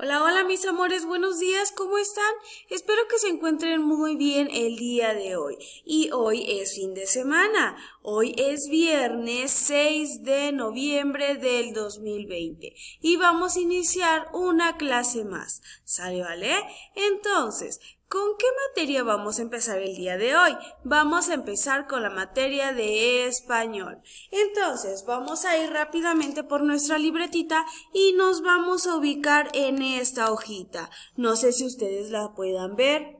Hola, hola mis amores, buenos días, ¿cómo están? Espero que se encuentren muy bien el día de hoy. Y hoy es fin de semana, hoy es viernes 6 de noviembre del 2020 y vamos a iniciar una clase más, ¿sale vale? Entonces, ¿Con qué materia vamos a empezar el día de hoy? Vamos a empezar con la materia de español. Entonces, vamos a ir rápidamente por nuestra libretita y nos vamos a ubicar en esta hojita. No sé si ustedes la puedan ver.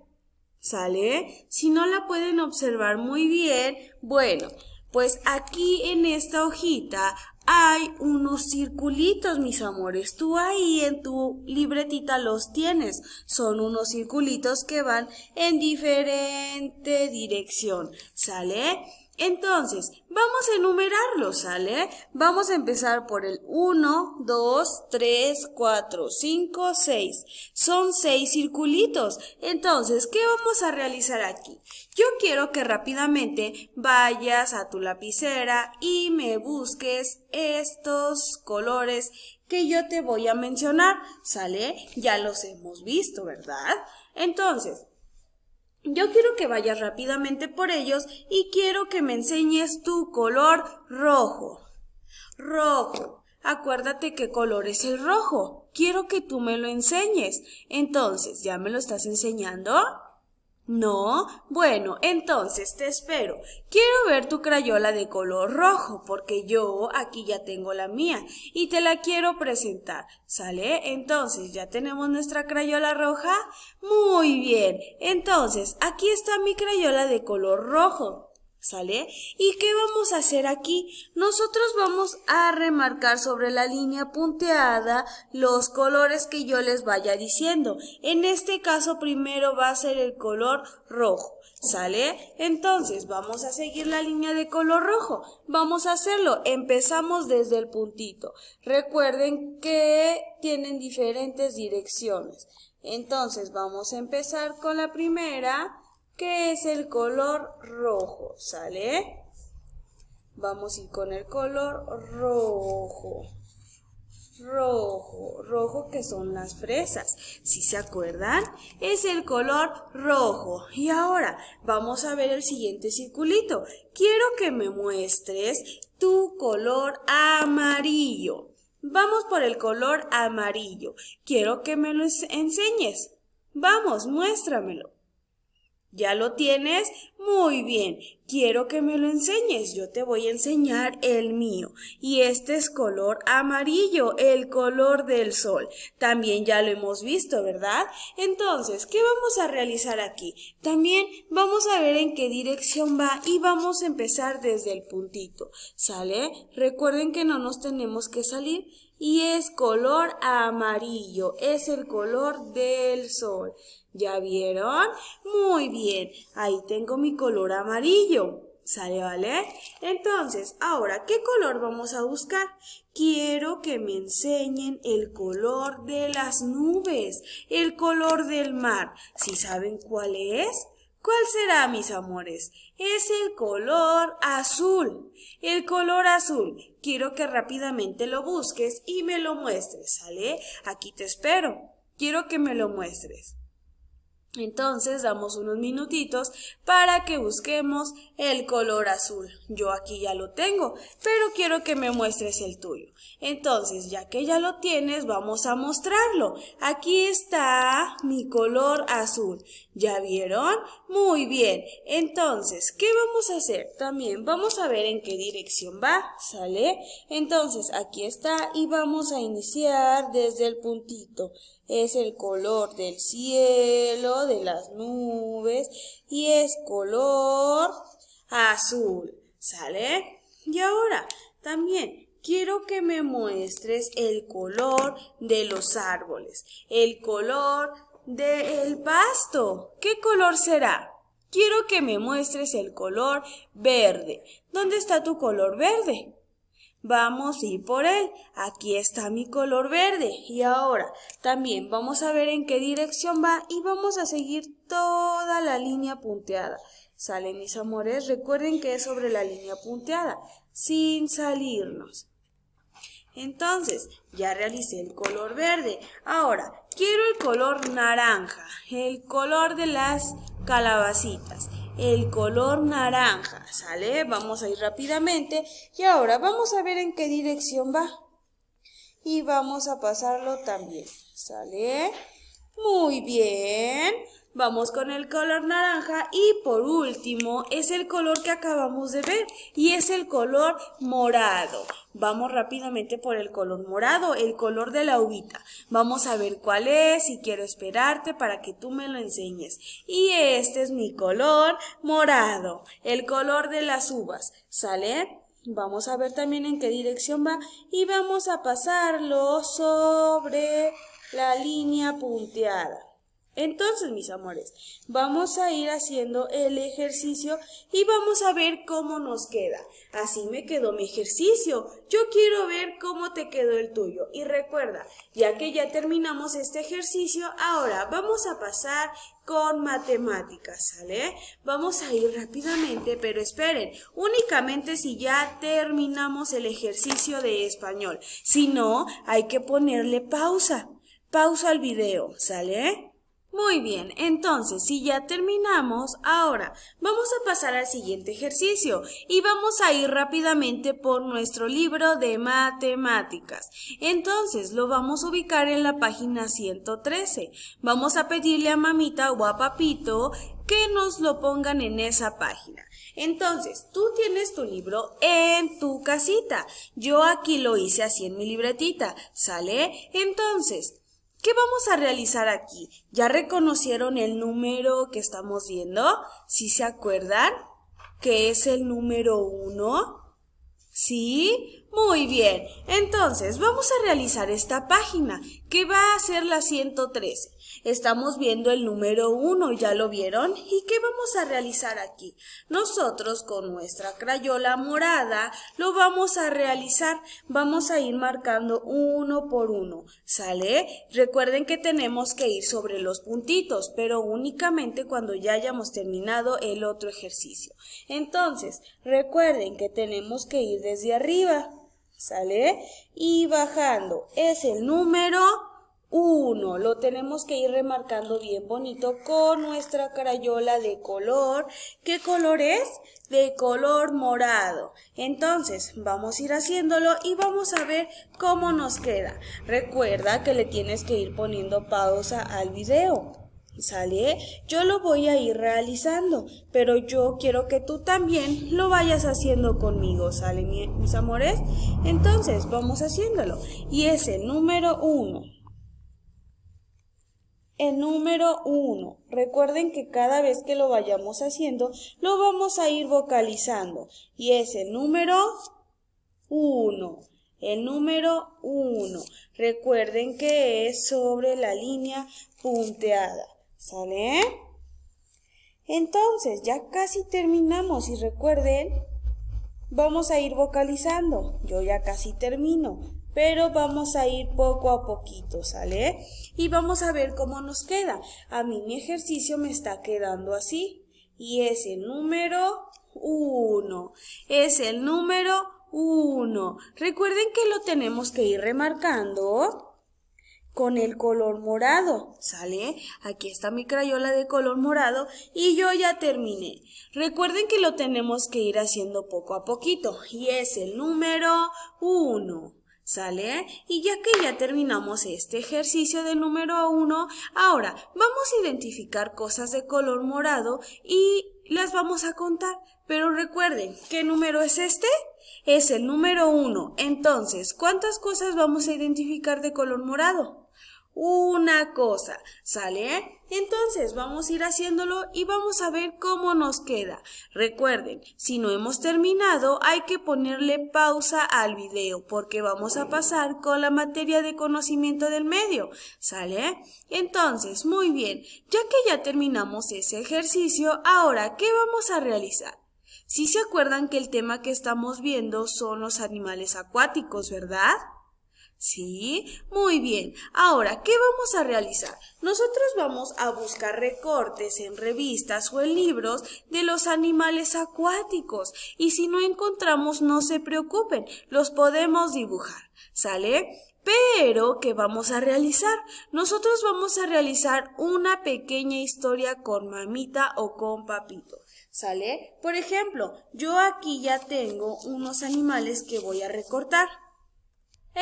¿Sale? Si no la pueden observar muy bien, bueno, pues aquí en esta hojita hay unos circulitos, mis amores. Tú ahí en tu libretita los tienes. Son unos circulitos que van en diferente dirección. ¿Sale? Entonces, vamos a enumerarlos, ¿sale? Vamos a empezar por el 1, 2, 3, 4, 5, 6. Son 6 circulitos. Entonces, ¿qué vamos a realizar aquí? Yo quiero que rápidamente vayas a tu lapicera y me busques estos colores que yo te voy a mencionar, ¿sale? Ya los hemos visto, ¿verdad? Entonces, yo quiero que vayas rápidamente por ellos y quiero que me enseñes tu color rojo. Rojo. Acuérdate qué color es el rojo. Quiero que tú me lo enseñes. Entonces, ¿ya me lo estás enseñando? ¿No? Bueno, entonces te espero. Quiero ver tu crayola de color rojo, porque yo aquí ya tengo la mía y te la quiero presentar. ¿Sale? Entonces, ¿ya tenemos nuestra crayola roja? Muy bien. Entonces, aquí está mi crayola de color rojo. ¿Sale? ¿Y qué vamos a hacer aquí? Nosotros vamos a remarcar sobre la línea punteada los colores que yo les vaya diciendo. En este caso primero va a ser el color rojo, ¿sale? Entonces vamos a seguir la línea de color rojo. Vamos a hacerlo. Empezamos desde el puntito. Recuerden que tienen diferentes direcciones. Entonces vamos a empezar con la primera que es el color rojo, ¿sale? Vamos a ir con el color rojo. Rojo, rojo que son las fresas. Si se acuerdan, es el color rojo. Y ahora vamos a ver el siguiente circulito. Quiero que me muestres tu color amarillo. Vamos por el color amarillo. Quiero que me lo enseñes. Vamos, muéstramelo. ¿Ya lo tienes? Muy bien. Quiero que me lo enseñes. Yo te voy a enseñar el mío. Y este es color amarillo, el color del sol. También ya lo hemos visto, ¿verdad? Entonces, ¿qué vamos a realizar aquí? También vamos a ver en qué dirección va y vamos a empezar desde el puntito. ¿Sale? Recuerden que no nos tenemos que salir y es color amarillo, es el color del sol. ¿Ya vieron? Muy bien, ahí tengo mi color amarillo. ¿Sale, vale? Entonces, ahora, ¿qué color vamos a buscar? Quiero que me enseñen el color de las nubes, el color del mar. ¿Si ¿Sí saben cuál es? ¿Cuál será, mis amores? Es el color azul. El color azul. Quiero que rápidamente lo busques y me lo muestres, ¿sale? Aquí te espero. Quiero que me lo muestres. Entonces damos unos minutitos para que busquemos el color azul. Yo aquí ya lo tengo, pero quiero que me muestres el tuyo. Entonces, ya que ya lo tienes, vamos a mostrarlo. Aquí está mi color azul. ¿Ya vieron? Muy bien, entonces, ¿qué vamos a hacer? También vamos a ver en qué dirección va, ¿sale? Entonces, aquí está y vamos a iniciar desde el puntito. Es el color del cielo, de las nubes y es color azul, ¿sale? Y ahora, también quiero que me muestres el color de los árboles, el color del pasto. ¿Qué color será? Quiero que me muestres el color verde. ¿Dónde está tu color verde? Vamos a ir por él. Aquí está mi color verde. Y ahora también vamos a ver en qué dirección va y vamos a seguir toda la línea punteada. Salen mis amores, recuerden que es sobre la línea punteada, sin salirnos. Entonces, ya realicé el color verde. Ahora, Quiero el color naranja, el color de las calabacitas, el color naranja, ¿sale? Vamos a ir rápidamente y ahora vamos a ver en qué dirección va. Y vamos a pasarlo también, ¿sale? Muy bien. Vamos con el color naranja y por último es el color que acabamos de ver y es el color morado. Vamos rápidamente por el color morado, el color de la uvita. Vamos a ver cuál es y quiero esperarte para que tú me lo enseñes. Y este es mi color morado, el color de las uvas. ¿Sale? Vamos a ver también en qué dirección va y vamos a pasarlo sobre la línea punteada. Entonces, mis amores, vamos a ir haciendo el ejercicio y vamos a ver cómo nos queda. Así me quedó mi ejercicio. Yo quiero ver cómo te quedó el tuyo. Y recuerda, ya que ya terminamos este ejercicio, ahora vamos a pasar con matemáticas, ¿sale? Vamos a ir rápidamente, pero esperen, únicamente si ya terminamos el ejercicio de español. Si no, hay que ponerle pausa. Pausa al video, ¿sale? Muy bien, entonces si ya terminamos, ahora vamos a pasar al siguiente ejercicio y vamos a ir rápidamente por nuestro libro de matemáticas. Entonces lo vamos a ubicar en la página 113. Vamos a pedirle a mamita o a papito que nos lo pongan en esa página. Entonces, tú tienes tu libro en tu casita. Yo aquí lo hice así en mi libretita. ¿Sale? Entonces, ¿Qué vamos a realizar aquí? ¿Ya reconocieron el número que estamos viendo? ¿Sí se acuerdan? Que es el número 1. ¿Sí? Muy bien, entonces vamos a realizar esta página que va a ser la 113. Estamos viendo el número 1, ¿ya lo vieron? ¿Y qué vamos a realizar aquí? Nosotros con nuestra crayola morada lo vamos a realizar. Vamos a ir marcando uno por uno, ¿sale? Recuerden que tenemos que ir sobre los puntitos, pero únicamente cuando ya hayamos terminado el otro ejercicio. Entonces, recuerden que tenemos que ir desde arriba. ¿Sale? Y bajando. Es el número 1. Lo tenemos que ir remarcando bien bonito con nuestra carayola de color. ¿Qué color es? De color morado. Entonces, vamos a ir haciéndolo y vamos a ver cómo nos queda. Recuerda que le tienes que ir poniendo pausa al video. ¿Sale? Yo lo voy a ir realizando, pero yo quiero que tú también lo vayas haciendo conmigo, ¿sale, mis amores? Entonces, vamos haciéndolo. Y es el número uno. El número uno. Recuerden que cada vez que lo vayamos haciendo, lo vamos a ir vocalizando. Y es el número uno. El número uno. Recuerden que es sobre la línea punteada. ¿Sale? Entonces, ya casi terminamos y recuerden, vamos a ir vocalizando. Yo ya casi termino, pero vamos a ir poco a poquito, ¿sale? Y vamos a ver cómo nos queda. A mí mi ejercicio me está quedando así y es el número 1. Es el número 1. Recuerden que lo tenemos que ir remarcando con el color morado. ¿Sale? Aquí está mi crayola de color morado y yo ya terminé. Recuerden que lo tenemos que ir haciendo poco a poquito y es el número 1. ¿Sale? Y ya que ya terminamos este ejercicio del número 1, ahora vamos a identificar cosas de color morado y las vamos a contar. Pero recuerden, ¿qué número es este? Es el número 1. Entonces, ¿cuántas cosas vamos a identificar de color morado? una cosa, ¿sale? Entonces vamos a ir haciéndolo y vamos a ver cómo nos queda. Recuerden, si no hemos terminado hay que ponerle pausa al video porque vamos a pasar con la materia de conocimiento del medio, ¿sale? Entonces, muy bien, ya que ya terminamos ese ejercicio, ahora, ¿qué vamos a realizar? Si se acuerdan que el tema que estamos viendo son los animales acuáticos, ¿verdad? ¿Sí? Muy bien. Ahora, ¿qué vamos a realizar? Nosotros vamos a buscar recortes en revistas o en libros de los animales acuáticos y si no encontramos no se preocupen, los podemos dibujar. ¿Sale? Pero, ¿qué vamos a realizar? Nosotros vamos a realizar una pequeña historia con mamita o con papito. ¿Sale? Por ejemplo, yo aquí ya tengo unos animales que voy a recortar.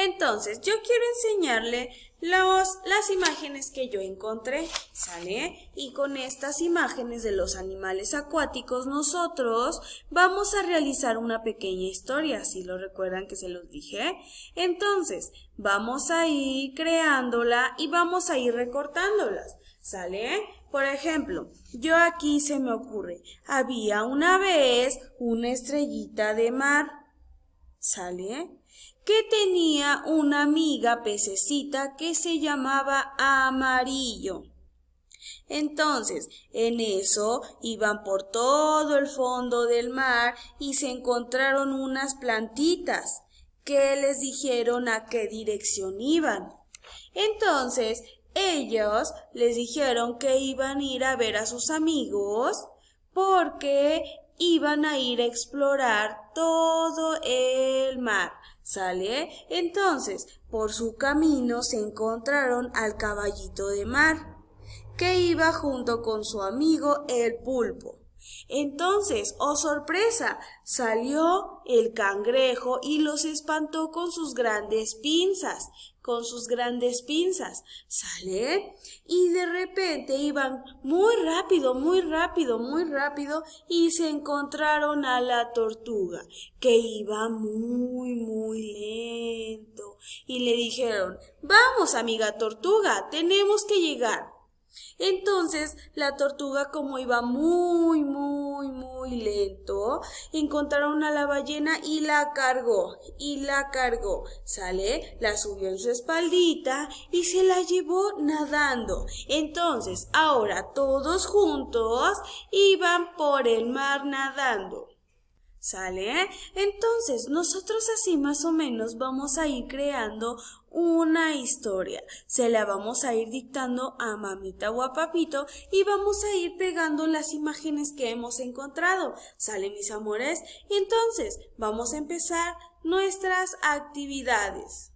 Entonces, yo quiero enseñarle los, las imágenes que yo encontré, ¿sale? Y con estas imágenes de los animales acuáticos, nosotros vamos a realizar una pequeña historia, si lo recuerdan que se los dije. Entonces, vamos a ir creándola y vamos a ir recortándolas, ¿sale? Por ejemplo, yo aquí se me ocurre, había una vez una estrellita de mar, ¿sale? que tenía una amiga pececita que se llamaba Amarillo. Entonces, en eso iban por todo el fondo del mar y se encontraron unas plantitas que les dijeron a qué dirección iban. Entonces, ellos les dijeron que iban a ir a ver a sus amigos porque iban a ir a explorar todo el mar ¿Sale? Entonces, por su camino se encontraron al caballito de mar, que iba junto con su amigo el pulpo. Entonces, oh sorpresa, salió el cangrejo y los espantó con sus grandes pinzas, con sus grandes pinzas, ¿sale? Y de repente iban muy rápido, muy rápido, muy rápido y se encontraron a la tortuga, que iba muy, muy lento. Y le dijeron, vamos amiga tortuga, tenemos que llegar. Entonces, la tortuga, como iba muy, muy, muy lento, encontraron a la ballena y la cargó, y la cargó, ¿sale? La subió en su espaldita y se la llevó nadando. Entonces, ahora todos juntos iban por el mar nadando. ¿Sale? Entonces, nosotros así más o menos vamos a ir creando una historia. Se la vamos a ir dictando a mamita o a papito y vamos a ir pegando las imágenes que hemos encontrado. ¿Sale, mis amores? Entonces, vamos a empezar nuestras actividades.